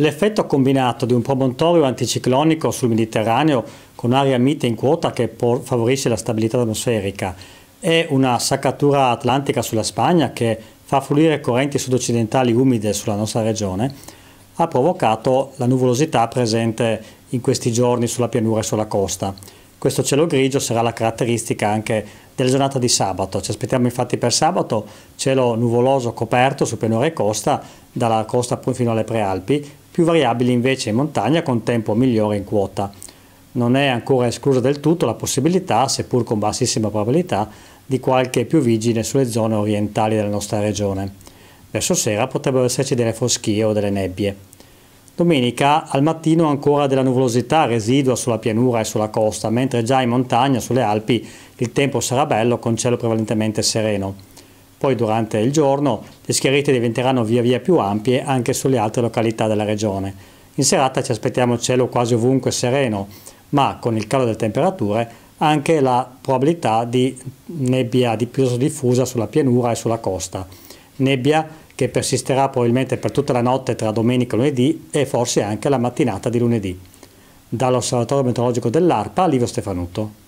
L'effetto combinato di un promontorio anticiclonico sul Mediterraneo con aria mite in quota che favorisce la stabilità atmosferica e una saccatura atlantica sulla Spagna che fa fluire correnti sudoccidentali umide sulla nostra regione ha provocato la nuvolosità presente in questi giorni sulla pianura e sulla costa. Questo cielo grigio sarà la caratteristica anche della giornata di sabato. Ci aspettiamo infatti per sabato cielo nuvoloso coperto su pianura e costa, dalla costa fino alle prealpi, più variabili invece in montagna con tempo migliore in quota. Non è ancora esclusa del tutto la possibilità, seppur con bassissima probabilità, di qualche più vigile sulle zone orientali della nostra regione. Verso sera potrebbero esserci delle foschie o delle nebbie. Domenica al mattino ancora della nuvolosità residua sulla pianura e sulla costa, mentre già in montagna, sulle Alpi, il tempo sarà bello con cielo prevalentemente sereno. Poi durante il giorno le schiarite diventeranno via via più ampie anche sulle altre località della regione. In serata ci aspettiamo cielo quasi ovunque sereno, ma con il calo delle temperature anche la probabilità di nebbia di più diffusa sulla pianura e sulla costa. Nebbia che persisterà probabilmente per tutta la notte tra domenica e lunedì e forse anche la mattinata di lunedì. Dall'Osservatorio Meteorologico dell'ARPA, Livio Stefanuto.